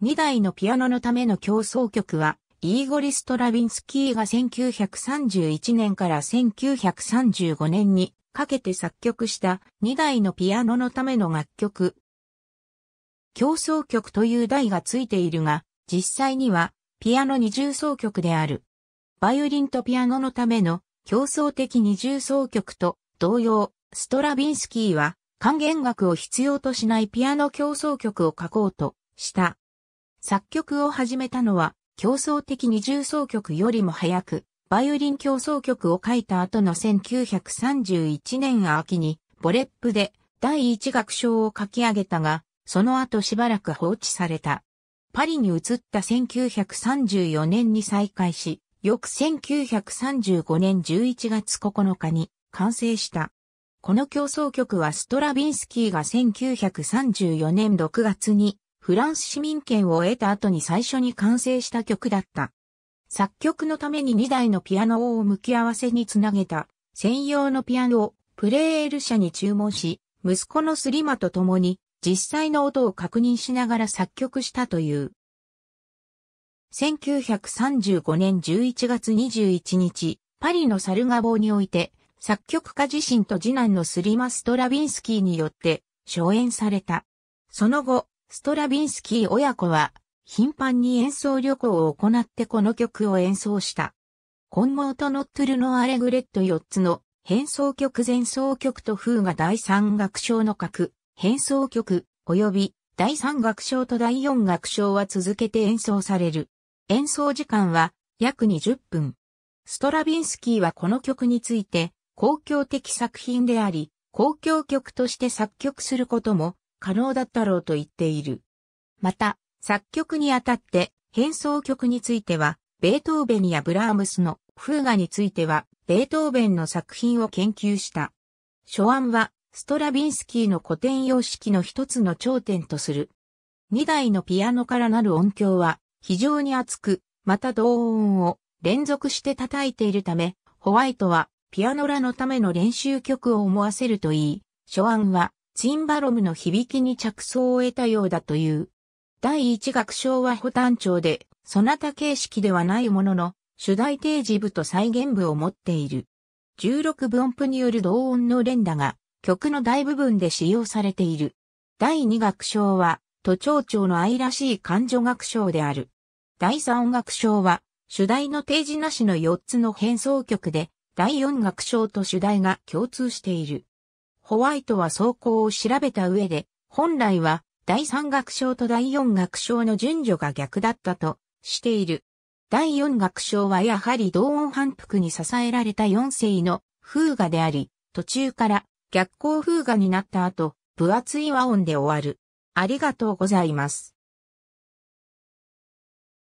2台のピアノのための競争曲は、イーゴリ・ストラビンスキーが1931年から1935年にかけて作曲した2台のピアノのための楽曲。競争曲という題がついているが、実際にはピアノ二重奏曲である。バイオリンとピアノのための競争的二重奏曲と同様、ストラビンスキーは還元楽を必要としないピアノ競争曲を書こうとした。作曲を始めたのは、競争的に重奏曲よりも早く、バイオリン競争曲を書いた後の1931年秋に、ボレップで第一楽章を書き上げたが、その後しばらく放置された。パリに移った1934年に再開し、翌1935年11月9日に完成した。この競争曲はストラビンスキーが1934年6月にフランス市民権を得た後に最初に完成した曲だった。作曲のために2台のピアノを向き合わせにつなげた専用のピアノをプレーエール社に注文し、息子のスリマと共に実際の音を確認しながら作曲したという。1935年11月21日、パリのサルガボーにおいて、作曲家自身と次男のスリマ・ストラビンスキーによって、初演された。その後、ストラビンスキー親子は、頻繁に演奏旅行を行ってこの曲を演奏した。コンモートノットルのアレグレット4つの変奏曲前奏曲と風が第3楽章の角、変奏曲、及び第3楽章と第4楽章は続けて演奏される。演奏時間は約20分。ストラビンスキーはこの曲について公共的作品であり、公共曲として作曲することも可能だったろうと言っている。また、作曲にあたって変奏曲については、ベートーベンやブラームスのフーガについては、ベートーベンの作品を研究した。初案は、ストラビンスキーの古典様式の一つの頂点とする。二台のピアノからなる音響は、非常に厚く、また同音を連続して叩いているため、ホワイトはピアノらのための練習曲を思わせるといい、初案はツインバロムの響きに着想を得たようだという。第一楽章は補単調で、そなた形式ではないものの、主題提示部と再現部を持っている。16分音符による同音の連打が、曲の大部分で使用されている。第二楽章は、都庁長の愛らしい感情楽章である。第三楽章は、主題の提示なしの4つの変奏曲で、第4楽章と主題が共通している。ホワイトは走行を調べた上で、本来は第3楽章と第4楽章の順序が逆だったとしている。第4楽章はやはり同音反復に支えられた4世の風雅であり、途中から逆光風雅になった後、分厚い和音で終わる。ありがとうございます。